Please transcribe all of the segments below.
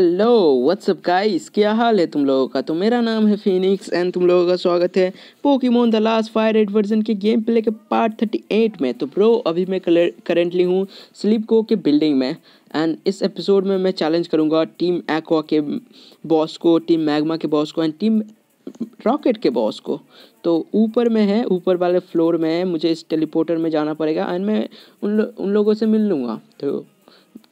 Hello what's up guys क्या हाल है तुम लोगों का तो मेरा नाम है फिनिक्स एंड तुम लोगों का स्वागत है Pokemon the last fire red version के गेम प्ले के पार्ट थर्टी एट में तो ब्रो अभी मैं करेंटली हूँ स्लीप को के बिल्डिंग में एंड इस एपिसोड में मैं चैलेंज करूँगा टीम एक्वा के बॉस को टीम मैगमा के बॉस को एंड टीम रॉकेट के बॉस को तो ऊपर में है ऊपर वाले फ्लोर में है मुझे इस टेलीपोर्टर में जाना पड़ेगा एंड मैं उन लो, उन लोगों से मिल लूँगा तो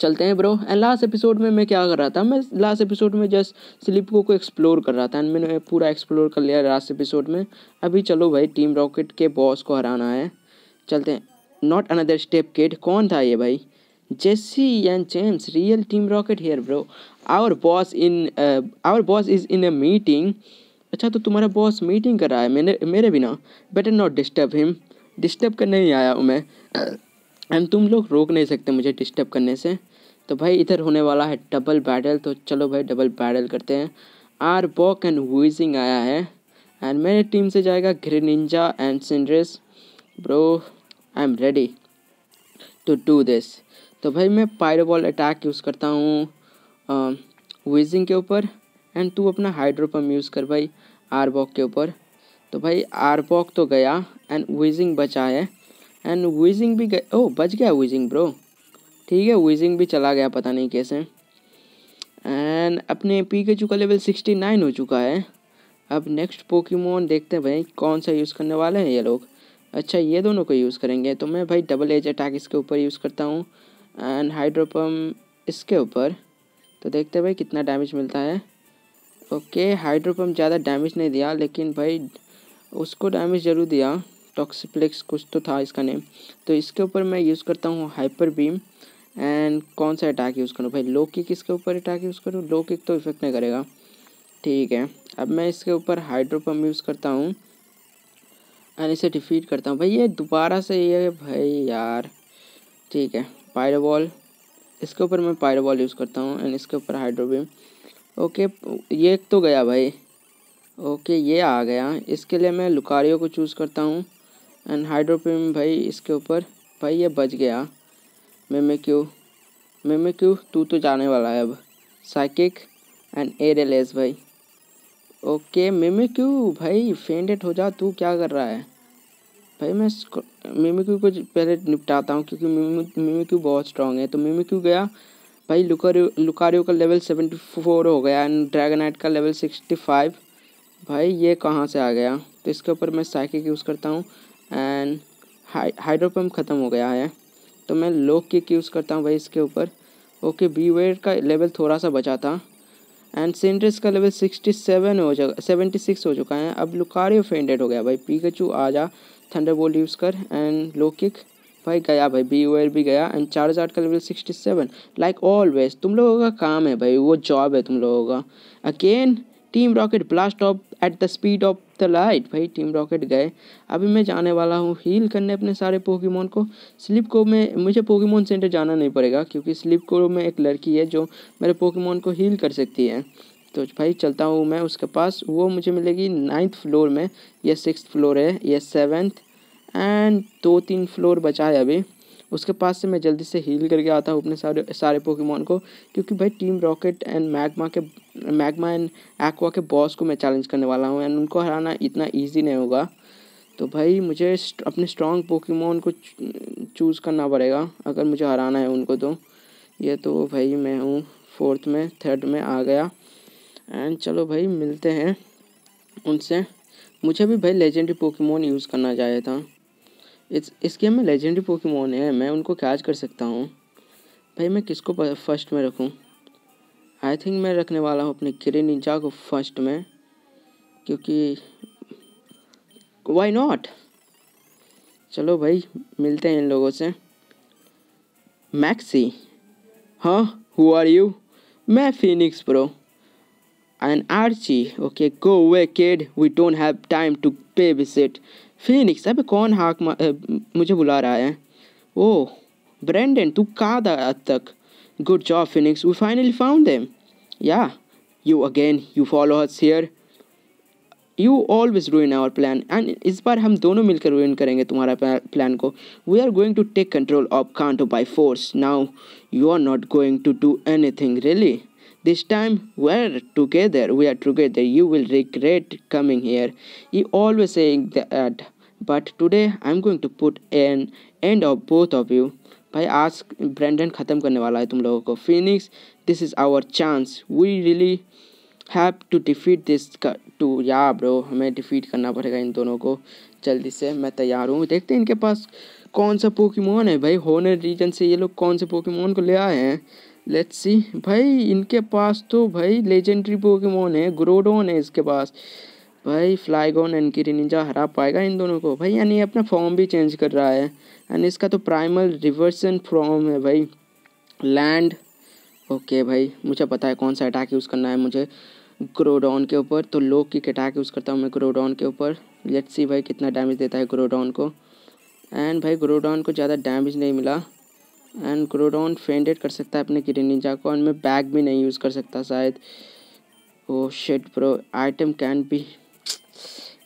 चलते हैं ब्रो एंड लास्ट एपिसोड में मैं क्या कर रहा था मैं लास्ट एपिसोड में जस्ट स्लिप को को एक्सप्लोर कर रहा था एंड मैंने पूरा एक्सप्लोर कर लिया लास्ट एपिसोड में अभी चलो भाई टीम रॉकेट के बॉस को हराना है चलते हैं नॉट अनदर स्टेप किड कौन था ये भाई Jessie and James real team Rocket here bro our boss in our boss is in a meeting अच्छा तो तुम्हारा बॉस मीटिंग कर रहा है मैंने मेरे बिना better not disturb him disturb करने नहीं आया हूँ मैं एंड तुम लोग रोक नहीं सकते मुझे डिस्टर्ब करने से तो भाई इधर होने वाला है डबल बैटल तो चलो भाई डबल बैटल करते हैं आर बॉक एंड वीजिंग आया है एंड मेरे टीम से जाएगा Greninja and Cinderace bro I am ready to do this तो भाई मैं पायरो बॉल अटैक यूज़ करता हूँ वीजिंग के ऊपर एंड तू अपना हाइड्रोपम यूज़ कर भाई आर बॉक के ऊपर तो भाई आर बॉक तो गया एंड वीजिंग बचा है एंड वीजिंग भी गया ओ बच गया वीजिंग ब्रो ठीक है विजिंग भी चला गया पता नहीं कैसे एंड अपने पी के का लेवल सिक्सटी नाइन हो चुका है अब नेक्स्ट पोकीमोन देखते हैं भाई कौन सा यूज़ करने वाले हैं ये लोग अच्छा ये दोनों को यूज़ करेंगे तो मैं भाई डबल एज अटैक इसके ऊपर यूज़ करता हूँ एंड हाइड्रोपम इसके ऊपर तो देखते हैं भाई कितना डैमेज मिलता है ओके हाइड्रोपम ज़्यादा डैमेज नहीं दिया लेकिन भाई उसको डैमेज ज़रूर दिया टॉक्सीप्लेक्स कुछ तो था इसका नेम तो इसके ऊपर मैं यूज़ करता हूँ हाइपर बीम एंड कौन सा अटैक यूज़ करूँ भाई लो किक इसके ऊपर अटैक यूज़ करूँ लो किक तो इफेक्ट नहीं करेगा ठीक है अब मैं इसके ऊपर हाइड्रोपम यूज़ करता हूँ एंड इसे डिफीट करता हूँ भाई ये दोबारा से ये भाई यार ठीक है पायरोबॉल इसके ऊपर मैं पायरोबॉल यूज़ करता हूँ एंड इसके ऊपर हाइड्रोबीम ओके ये तो गया भाई ओके ये आ गया इसके लिए मैं लुकारियो को चूज़ करता हूँ एंड हाइड्रोपीम भाई इसके ऊपर भाई ये बच गया मेमे क्यू मेमे क्यू तू तो जाने वाला है अब साइकिक एंड एयर एस भाई ओके मेमे क्यू भाई फेंडेड हो जा तू क्या कर रहा है भाई मैं मेमे क्यू को पहले निपटाता हूँ क्योंकि मेमे क्यू बहुत स्ट्रांग है तो मेमे क्यू गया भाई लुकारियो लुकारियो का लेवल सेवेंटी फोर हो गया एंड ड्रैगनाइट का लेवल सिक्सटी फाइव भाई ये कहाँ से आ गया तो इसके ऊपर मैं साइकिक यूज़ करता हूँ एंड हाइड्रोपम्प ख़त्म हो गया है तो मैं लो किक यूज़ करता हूँ भाई इसके ऊपर ओके बी वेयर का लेवल थोड़ा सा बचा था एंड सेंड्रेस का लेवल सिक्सटी सेवन हो जा सेवेंटी सिक्स हो चुका है अब लुकारियो फेंडेड हो गया भाई चू आ जा थंडर बोल्ड यूज़ कर एंड लो किक भाई गया भाई बी वेयर भी गया एंड चार्ज आर्ट का level sixty seven like always तुम लोगों का काम है भाई वो जॉब है तुम लोगों का again team Rocket blast off at the speed of the light भाई टीम रॉकेट गए अभी मैं जाने वाला हूँ हील करने अपने सारे पोकीमोन को स्लिप को में मुझे पोकीमोन सेंटर जाना नहीं पड़ेगा क्योंकि स्लिप को में एक लड़की है जो मेरे पोकीमोन को हील कर सकती है तो भाई चलता हूँ मैं उसके पास वो मुझे मिलेगी नाइन्थ फ्लोर में यह सिक्स फ्लोर है यह सेवन्थ एंड दो तीन फ्लोर बचा है अभी उसके पास से मैं जल्दी से हील करके आता हूँ अपने सारे सारे पोकेमोन को क्योंकि भाई टीम रॉकेट एंड मैगमा के मैगमा एंड एक्वा के बॉस को मैं चैलेंज करने वाला हूँ एंड उनको हराना इतना ईजी नहीं होगा तो भाई मुझे अपने स्ट्रॉन्ग पोकेमोन को चूज़ करना पड़ेगा अगर मुझे हराना है उनको तो ये तो भाई मैं हूँ फोर्थ में थर्ड में आ गया एंड चलो भाई मिलते हैं उनसे मुझे भी भाई लेजेंडरी पोकेमोन यूज़ करना चाहिए था इस इस गेम में लेजेंडरी पोकेमोन है मैं उनको कैच कर सकता हूँ भाई मैं किसको फर्स्ट में रखूँ आई थिंक मैं रखने वाला हूँ अपने किरे निंजा को फर्स्ट में क्योंकि वाई नॉट चलो भाई मिलते हैं इन लोगों से मैक्सी हाँ हु आर यू मैं Phoenix pro and Archie okay go way kid we don't have time to pay visit Phoenix अब कौन हाक मुझे बुला रहा है ओह ब्रेंडन तू कहाँ था अब तक good job Phoenix we finally found them या you again you follow her share you always ruin our plan and इस बार हम दोनों मिलकर रूइन करेंगे तुम्हारा प्लान को we are going to take control of Kanto by force now you are not going to do anything really This time we're together, we are together, you will regret coming here. He always saying but today I am going to put an end of both of you भाई आज Brendon ख़त्म करने वाला है तुम लोगों को Phoenix this is our chance we really have to defeat this two या ब्रो हमें डिफीट करना पड़ेगा इन दोनों को जल्दी से मैं तैयार हूँ देखते हैं इनके पास कौन सा पोकीमोन है भाई होनर रीजन से ये लोग कौन से पोकीमोन को ले आए हैं लेट्स सी भाई इनके पास तो भाई लेजेंडरी पोकेमोन है ग्रोडोन है इसके पास भाई फ्लाईगोन एंड किरिनिंजा हरा पाएगा इन दोनों को भाई यानी अपना फॉर्म भी चेंज कर रहा है एंड इसका तो प्राइमल रिवर्सन फॉर्म है भाई लैंड ओके भाई मुझे पता है कौन सा अटैक यूज़ करना है मुझे ग्रोडॉन के ऊपर तो लो किक अटैक यूज़ करता हूँ मैं ग्रोडॉन के ऊपर लेट्स सी भाई कितना डैमेज देता है ग्रोडॉन को एंड भाई ग्रोडॉन को ज़्यादा डैमेज नहीं मिला एंड क्रोडोन फेंडेड कर सकता है अपने किरेनिजा को एंड मैं बैग भी नहीं यूज़ कर सकता शायद ओ शेट प्रो आइटम कैन भी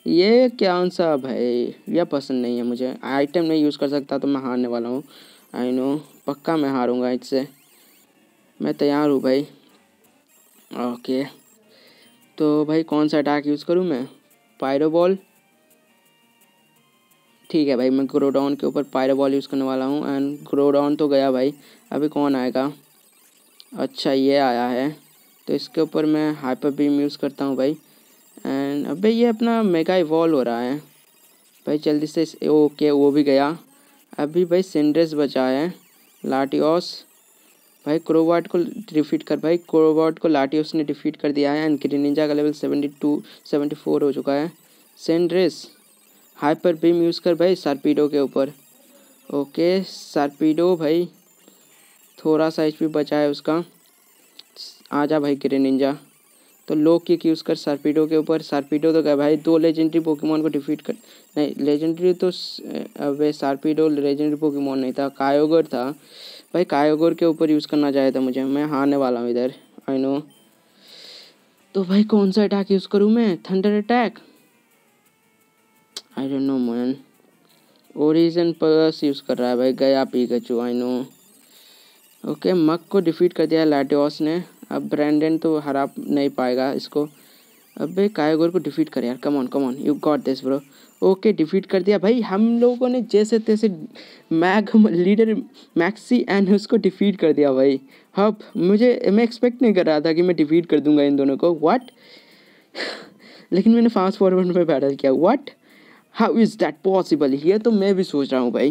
ये क्या सा भाई यह पसंद नहीं है मुझे आइटम नहीं यूज़ कर सकता तो मैं हारने वाला हूँ आई नो पक्का मैं हारूँगा इससे मैं तैयार हूँ भाई ओके तो भाई कौन सा अटैक यूज़ करूँ मैं पायरो बॉल ठीक है भाई मैं ग्रोडाउन के ऊपर पायरो बॉल यूज़ करने वाला हूँ एंड ग्रोडाउन तो गया भाई अभी कौन आएगा अच्छा ये आया है तो इसके ऊपर मैं हाइपर बीम यूज़ करता हूँ भाई एंड अबे ये अपना मेगा इवॉल्व हो रहा है भाई जल्दी से ओके वो भी गया अभी भाई सेंड्रेस बचा है लाटियोस भाई क्रोबॉट को डिफीट कर भाई क्रोबॉट को लाटियोस ने डिफीट कर दिया है एंड ग्रीनिंजा का level seventy two seventy four हो चुका है सेंड्रेस हाइपर बीम यूज़ कर भाई सार्पीडो के ऊपर ओके सार्पीडो भाई थोड़ा सा एच बचा है उसका आ जा भाई किरे निंजा तो लो किक यूज़ कर सार्पीडो के ऊपर सार्पीडो तो गया भाई दो लेजेंडरी पोकेमोन को डिफीट कर नहीं लेजेंडरी तो वे सार्पीडो लेजेंडरी पोकेमोन नहीं था कायोगर था भाई कायोगर के ऊपर यूज़ करना चाहिए था मुझे मैं हारने वाला हूँ इधर आई नो तो भाई कौन सा अटैक यूज़ करूँ मैं thunder attack I don't know man Origin Plus use कर रहा है भाई गया Pikachu I know okay Muk को डिफीट कर दिया लाटियोस ने अब ब्रैंडन तो हरा नहीं पाएगा इसको अब भाई कायगोर को डिफीट कर यार come on come on you got this bro okay defeat कर दिया भाई हम लोगों ने जैसे तैसे मैग लीडर मैक्सी एंड उसको डिफीट कर दिया भाई हब मुझे मैं एक्सपेक्ट नहीं कर रहा था कि मैं डिफीट कर दूंगा इन दोनों को व्हाट लेकिन मैंने फास्ट फॉरवर्ड में बैटल किया what how is that possible ये तो मैं भी सोच रहा हूँ भाई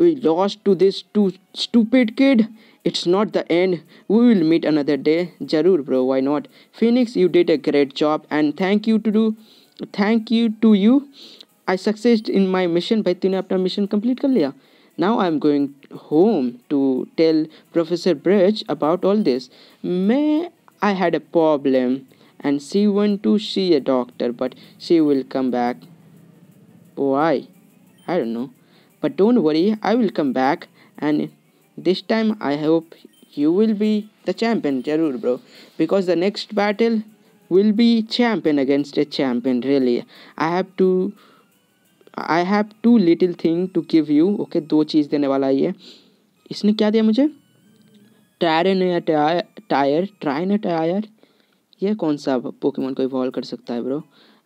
we lost to this two stupid kid it's not the end we will meet another day जरूर bro why not Phoenix you did a great job and thank you to do thank you to you I succeeded in my mission भाई तूने अपना मिशन complete कर लिया now I am going home to tell professor Birch about all this मैं I had a problem and she went to see a doctor but she will come back why i don't know but don't worry i will come back and this time i hope you will be the champion jarur bro because the next battle will be champion against a champion really i have to I have to little thing to give you okay दो चीज़ देने वाला ये इसने क्या दिया मुझे टायर एन टायर ट्राइन ए टायर ये कौन सा पोकेमोन को इवॉल्व कर सकता है ब्रो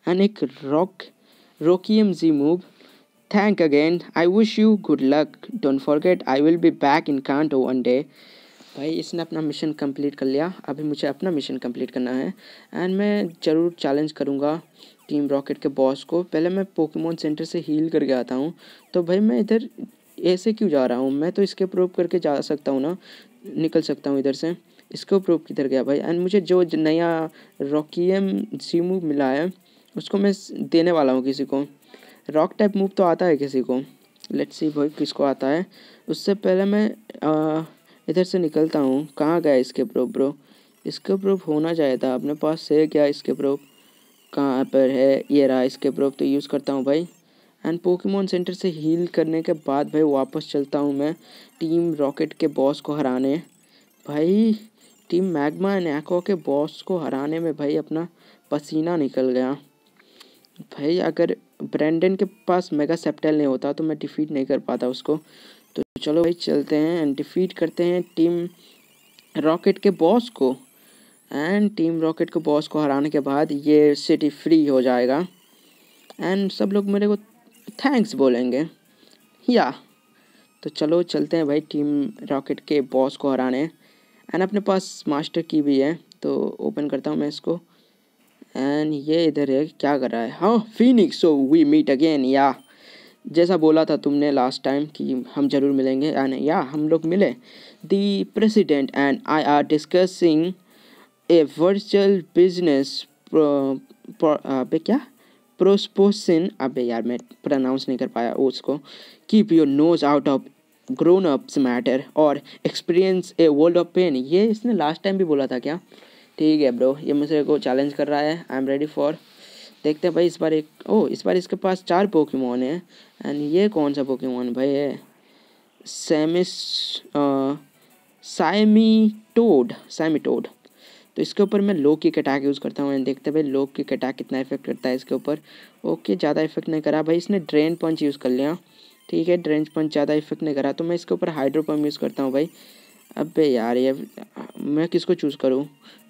एंड एक rock Rokiem thank Thank again. I wish you good luck. Don't forget, I will be back in Kanto one day. भाई इसने अपना मिशन कंप्लीट कर लिया अभी मुझे अपना मिशन कंप्लीट करना है एंड मैं ज़रूर चैलेंज करूँगा टीम रॉकेट के बॉस को पहले मैं पोकेमोन सेंटर से हील करके आता हूँ तो भाई मैं इधर ऐसे क्यों जा रहा हूँ मैं तो इसके प्रूव करके जा सकता हूँ ना निकल सकता हूँ इधर से इसको प्रूव किधर गया भाई एंड मुझे जो नया रॉकीम सीमू मिला है उसको मैं देने वाला हूँ किसी को रॉक टाइप मूव तो आता है किसी को लेट्स सी भाई किसको आता है उससे पहले मैं आ, इधर से निकलता हूँ कहाँ गया इसके प्रूफ ब्रो इसके प्रूफ होना चाहिए था अपने पास से क्या इसके प्रूफ कहाँ पर है ये रहा इसके प्रूफ तो यूज़ करता हूँ भाई एंड पोकेमोन सेंटर से हील करने के बाद भाई वापस चलता हूँ मैं टीम रॉकेट के बॉस को हराने भाई टीम मैग्मा एंड एक्वा के बॉस को हराने में भाई अपना पसीना निकल गया भाई अगर ब्रैंडन के पास मेगा सेप्टल नहीं होता तो मैं डिफीट नहीं कर पाता उसको तो चलो भाई चलते हैं एंड डिफीट करते हैं टीम रॉकेट के बॉस को एंड टीम रॉकेट के बॉस को हराने के बाद ये सिटी फ्री हो जाएगा एंड सब लोग मेरे को थैंक्स बोलेंगे या तो चलो चलते हैं भाई टीम रॉकेट के बॉस को हराने एंड अपने पास मास्टर की भी है तो ओपन करता हूँ मैं इसको एंड ये इधर है क्या कर रहा है हाँ Phoenix so we meet again या जैसा बोला था तुमने लास्ट टाइम कि हम जरूर मिलेंगे नहीं या हम लोग मिले the president and I are discussing a virtual business पे क्या प्रोस्पोसिन अबे यार मैं प्रनाउंस नहीं कर पाया उसको keep your nose out of grown ups matter और experience a world of pain ये इसने लास्ट टाइम भी बोला था क्या ठीक है ब्रो ये मुझे को चैलेंज कर रहा है आई एम रेडी फॉर देखते हैं भाई इस बार एक ओ oh, इस बार इसके पास चार पोकेमोन है एंड ये कौन सा पोकेमोन भाई है सैमिस साइमीटोड uh, तो इसके ऊपर मैं लो की कटैक यूज़ करता हूँ देखते भाई लो की कटैक कितना इफेक्ट करता है इसके ऊपर ओके ज़्यादा इफेक्ट नहीं करा भाई इसने ड्रेन पंच यूज़ कर लिया ठीक है ड्रेन पंच ज़्यादा इफेक्ट नहीं करा तो मैं इसके ऊपर हाइड्रो यूज़ करता हूँ भाई अबे यार ये मैं किसको चूज़ करूँ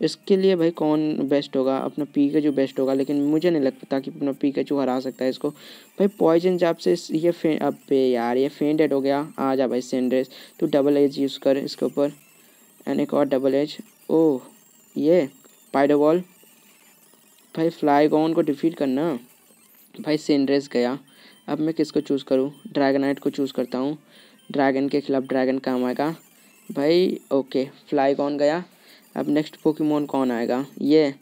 इसके लिए भाई कौन बेस्ट होगा अपना पी के जो बेस्ट होगा लेकिन मुझे नहीं लगता कि अपना पी के जो हरा सकता है इसको भाई पॉइजन जब से ये फे अबे यार ये फेंडेड हो गया आ जा भाई सेंड्रेस तो डबल एज यूज़ कर इसके ऊपर एंड एक और डबल एज ओ ये पाइडोबॉल भाई फ्लाईगॉन को डिफीट करना भाई सेंड्रेस गया अब मैं किसको चूज़ करूँ ड्रैगनाइट को चूज़ करता हूँ ड्रैगन के खिलाफ ड्रैगन काम आएगा भाई ओके फ्लाई कौन गया अब नेक्स्ट पोकेमोन कौन आएगा ये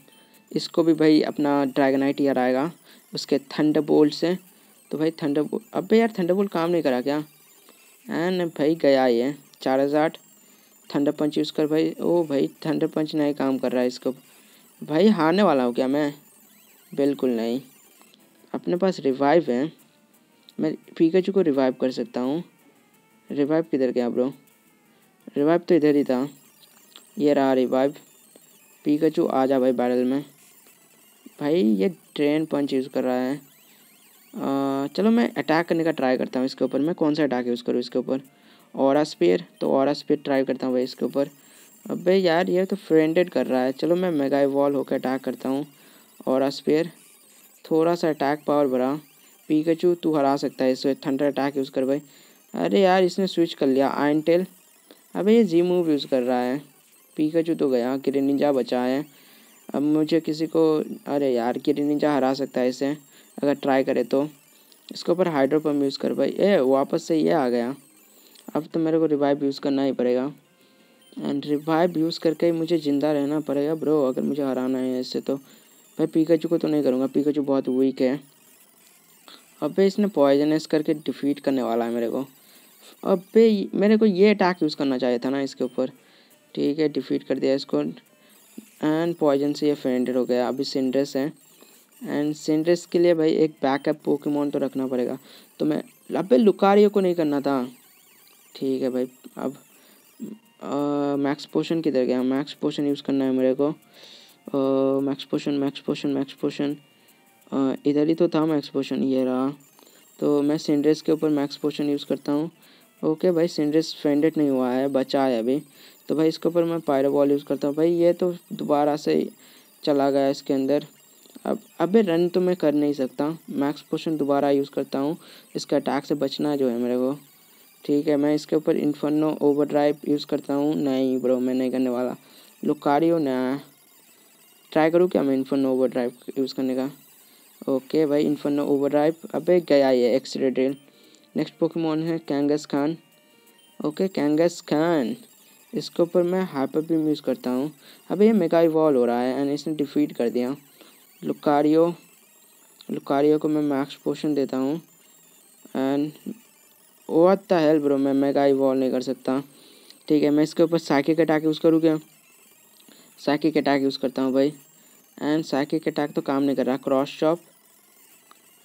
इसको भी भाई अपना ड्रैगनाइट ईयर आएगा उसके थंडर बोल्ट से तो भाई थंडर अब भाई यार थंडर बोल्ट काम नहीं करा क्या एन भाई गया ये चार हज़ार थंडर पंच यूज़ कर भाई ओ भाई थंडर पंच नहीं काम कर रहा है इसको भाई हारने वाला हूँ क्या मैं बिल्कुल नहीं अपने पास रिवाइव है मैं पीकेचू को रिवाइव कर सकता हूँ रिवाइव किधर गया ब्रो रिवाइव तो इधर ही था ये रहा रिवाइव पिकाचू आ जा भाई बैरल में भाई ये ट्रेन पंच यूज़ कर रहा है आ, चलो मैं अटैक करने का ट्राई करता हूँ इसके ऊपर मैं कौन सा अटैक यूज़ करूँ इसके ऊपर और स्पेयर तो और स्पेयर ट्राई करता हूँ भाई इसके ऊपर अबे यार ये तो फ्रेंडेड कर रहा है चलो मैं मेगा वॉल होकर अटैक करता हूँ और स्पेयर थोड़ा सा अटैक पावर बढ़ा पीकेचू तू हरा सकता है इसे थंडर अटैक यूज़ कर भाई अरे यार इसने स्विच कर लिया आइन टेल अबे ये जी मूव यूज़ कर रहा है चू तो गया किरी बचा है अब मुझे किसी को अरे यार किरी हरा सकता है इसे अगर ट्राई करे तो इसके ऊपर हाइड्रो पम्प यूज़ कर भाई ए वापस से ये आ गया अब तो मेरे को रिवाइव यूज़ करना ही पड़ेगा एंड रिवाइव यूज़ करके ही मुझे ज़िंदा रहना पड़ेगा ब्रो अगर मुझे हराना है इससे तो मैं पीकाचू को तो नहीं करूँगा पीकाचू बहुत वीक है भाई इसने पॉइजनस करके डिफीट करने वाला है मेरे को अबे मेरे को ये अटैक यूज़ करना चाहिए था ना इसके ऊपर ठीक है डिफीट कर दिया इसको एंड पॉइजन से ये फेंडेड हो गया अभी सिंड्रेस है एंड सिंड्रेस के लिए भाई एक बैकअप पोकेमोन तो रखना पड़ेगा तो मैं अबे लुकारियो को नहीं करना था ठीक है भाई अब मैक्स पोशन किधर गया मैक्स पोशन यूज़ करना है मेरे को max potion max potion max potion इधर ही तो था मैक्स पोशन ये रहा तो मैं सिंड्रेस के ऊपर मैक्स पोशन यूज़ करता हूँ ओके भाई सिंड्रेस फेंडेड नहीं हुआ है बचा है अभी तो भाई इसके ऊपर मैं पायरो बॉल यूज़ करता हूँ भाई ये तो दोबारा से चला गया इसके अंदर अब अबे रन तो मैं कर नहीं सकता मैक्स पोशन दोबारा यूज़ करता हूँ इसके अटैक से बचना जो है मेरे को ठीक है मैं इसके ऊपर इन्फर्नो ओवर ड्राइव यूज़ करता हूँ नहीं ब्रो मैं नहीं करने वाला लुकारियो नया ट्राई करूँ क्या मैं इन्फर्नो ओवर ड्राइव यूज़ करने का ओके भाई इन्फर्नो ओवर ड्राइव अबे गया ये एक्सरे ड्रिल नेक्स्ट पोकेमोन है Kangaskhan okay Kangaskhan इसके ऊपर मैं हाइपर बीम यूज़ करता हूँ अब ये मेगा इवॉल्व हो रहा है एंड इसने डिफीट कर दिया लुकारियो लुकारियो को मैं मैक्स पोशन देता हूँ and what the hell bro मैं मेगा इवॉल्व नहीं कर सकता ठीक है मैं इसके ऊपर साइकिक अटैक यूज़ करूँगा साइकिक अटैक यूज़ करता हूँ भाई एंड साइकिक अटैक तो काम नहीं कर रहा cross chop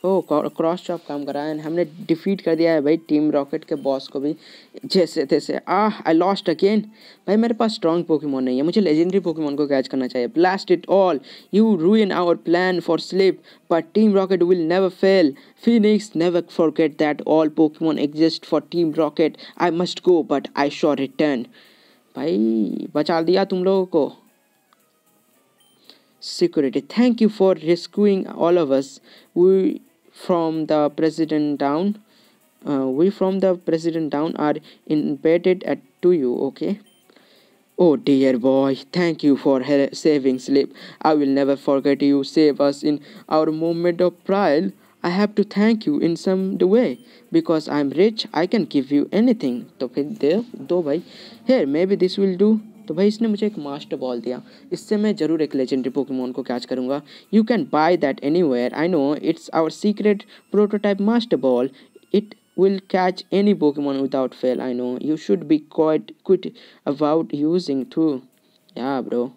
oh cross chop काम करा एंड हमने डिफीट कर दिया है भाई टीम रॉकेट के बॉस को भी जैसे तैसे आ आई लॉस्ट अगेन भाई मेरे पास स्ट्रॉन्ग पोकेमोन नहीं है मुझे लेजेंडरी पोकेमोन को कैच करना चाहिए blast it all you ruin our plan for Silph but Team Rocket will never fail Phoenix never forget that all Pokemon exist for Team Rocket I must go but I shall return भाई बचा दिया तुम लोगों को security thank you for rescuing all of us we from the president down uh, we from the president down are embedded at to you okay oh dear boy thank you for saving sleep i will never forget you save us in our moment of trial I have to thank you in some way because I'm rich. I can give you anything. to fit there दो भाई here maybe this will do तो भाई इसने मुझे एक master ball दिया इससे मैं जरूर एक लेजेंडरी पोकेमोन को कैच करूँगा you can buy that anywhere I know it's our secret prototype master ball it will catch any Pokemon without fail I know you should be quiet quit about using through yeah bro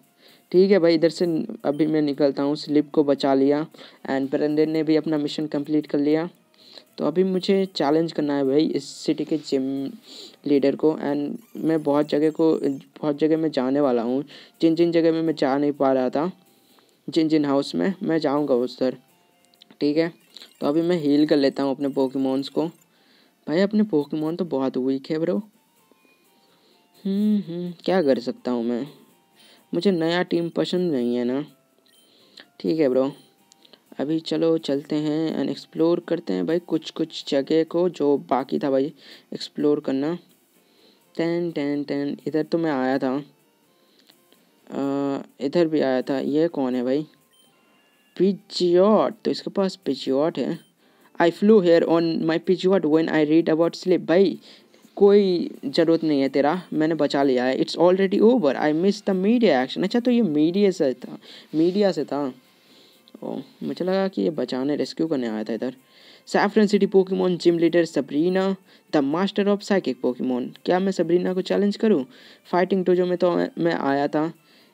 ठीक है भाई इधर से अभी मैं निकलता हूँ slip को बचा लिया एंड परंदे ने भी अपना मिशन कंप्लीट कर लिया तो अभी मुझे चैलेंज करना है भाई इस सिटी के जिम लीडर को एंड मैं बहुत जगह को बहुत जगह मैं जाने वाला हूँ जिन जिन जगह में मैं जा नहीं पा रहा था जिन जिन हाउस में मैं जाऊँगा उस सर ठीक है तो अभी मैं हील कर लेता हूँ अपने पोकीमोन्स को भाई अपने पोकीमोन तो बहुत वीक है ब्रो हम्म, हम्म, क्या कर सकता हूँ मैं मुझे नया टीम पसंद नहीं है ना ठीक है ब्रो अभी चलो चलते हैं एंड एक्सप्लोर करते हैं भाई कुछ कुछ जगह को जो बाकी था भाई एक्सप्लोर करना टेन टेन टेन इधर तो मैं आया था इधर भी आया था ये कौन है भाई पिजियोट तो इसके पास पिजियोट है I flew here on my Pidgeot when I read about Silph भाई कोई ज़रूरत नहीं है तेरा मैंने बचा लिया है it's already over I miss the media action अच्छा तो ये मीडिया से था मीडिया से था ओ मुझे लगा कि ये बचाने रेस्क्यू करने आया था इधर Saffron City Pokemon gym leader Sabrina the master of psychic Pokemon क्या मैं सबरीना को चैलेंज करूँ फाइटिंग टोजो में तो मैं आया था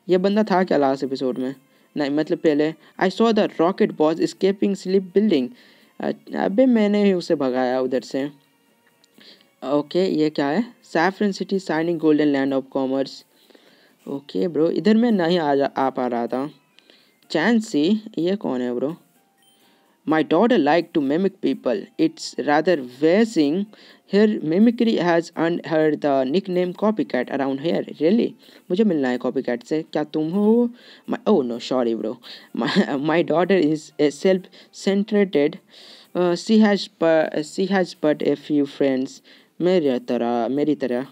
यह बंदा था क्या लास्ट एपिसोड में नहीं मतलब पहले I saw the Rocket boss escaping Silph building अबे मैंने ही उसे भगाया उधर से ओके ये क्या है Saffron City shining golden land of commerce okay bro इधर मैं नहीं आ जा आ पा रहा था चैंसी सी ये कौन है bro my daughter like to mimic people it's rather worrying her mimicry has अन her the nickname copycat around here really मुझे मिलना है कॉपी कैट से क्या तुम हो my oh no sorry bro my daughter is a self centred she has she has but a few friends मेरे तरह मेरी तरह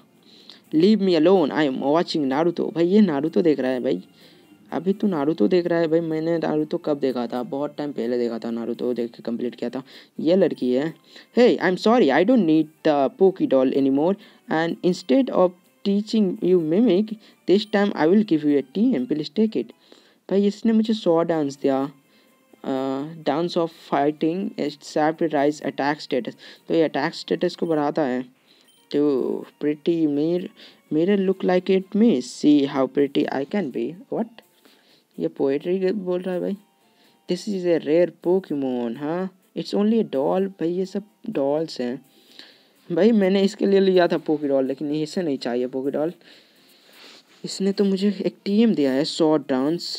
leave me alone I am watching नारू तो भाई ये नारू तो देख रहा है भाई अभी तो नारू तो देख रहा है भाई मैंने नारू तो कब देखा था बहुत टाइम पहले देखा था नारू तो देख के कंप्लीट किया था ये लड़की है hey I am sorry I don't need the Poke doll anymore and instead of teaching you mimic this time I will give you a T M please take it भाई इसने मुझे सो dance दिया dance of fighting rise attack status तो ये attack status को बढ़ाता है तो प्रिटी मेर मेरे look like it me see how pretty I can be what ये पोइट्री बोल रहा है भाई this is a rare Pokemon हाँ इट्स ओनली डॉल भाई ये सब डॉल्स हैं भाई मैंने इसके लिए लिया था पोकी डॉल लेकिन इसे नहीं चाहिए पोकी डॉल इसने तो मुझे एक टीम दिया है sword dance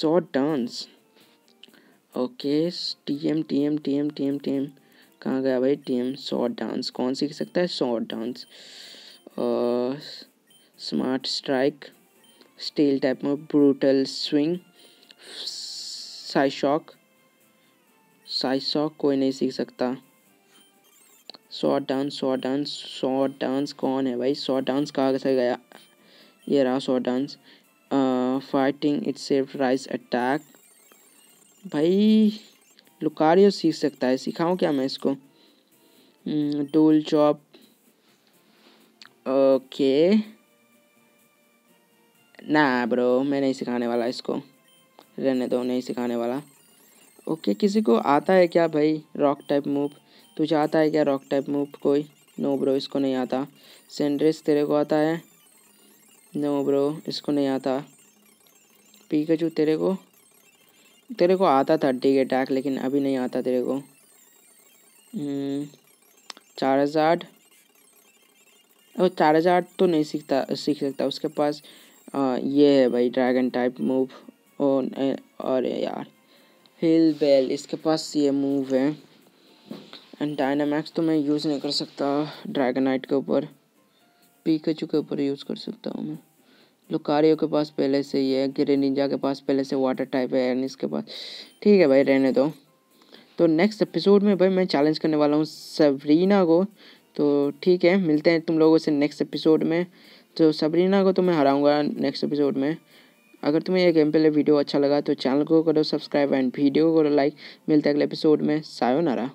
sword dance okay T M T M T M T M T M कहाँ गया भाई टी एम शॉर्ट डांस कौन सीख सकता है sword dance smart strike steel type में ब्रूटल स्विंग साइशॉक साइशॉक कोई नहीं सीख सकता sword dance sword dance sword dance कौन है भाई शॉर्ट डांस कहाँ से गया ये रहा sword dance fighting it raise attack भाई लुकारियो सीख सकता है सिखाऊँ क्या मैं इसको डोल चॉप ओके ना ब्रो मैं नहीं सिखाने वाला इसको रहने दो नहीं सिखाने वाला ओके किसी को आता है क्या भाई रॉक टाइप मूव तुझे आता है क्या रॉक टाइप मूव कोई नो ब्रो इसको नहीं आता सेंड्रेस तेरे को आता है नो ब्रो इसको नहीं आता पीकाचू तेरे को तेरे को आता था डिग अटैक लेकिन अभी नहीं आता तेरे को चार हज़ार और चार हज़ार तो नहीं सीखता सीख सकता उसके पास हाँ, ये है भाई ड्रैगन टाइप मूव और यार हिल बेल इसके पास ये मूव है एंड डायनामैक्स तो मैं यूज़ नहीं कर सकता ड्रैगन नाइट के ऊपर पीकेचू के ऊपर यूज़ कर सकता हूँ मैं लुकारियो के पास पहले से ये है गिरे निंजा के पास पहले से वाटर टाइप है एंड इसके पास ठीक है भाई रहने दो तो नेक्स्ट एपिसोड में भाई मैं चैलेंज करने वाला हूँ सवरीना को तो ठीक है मिलते हैं तुम लोगों से नेक्स्ट एपिसोड में तो सबरीना को तो मैं हराऊंगा नेक्स्ट एपिसोड में अगर तुम्हें यह गेम पहले वीडियो अच्छा लगा तो चैनल को करो सब्सक्राइब एंड वीडियो को करो लाइक मिलते है अगले एपिसोड में सायो नारा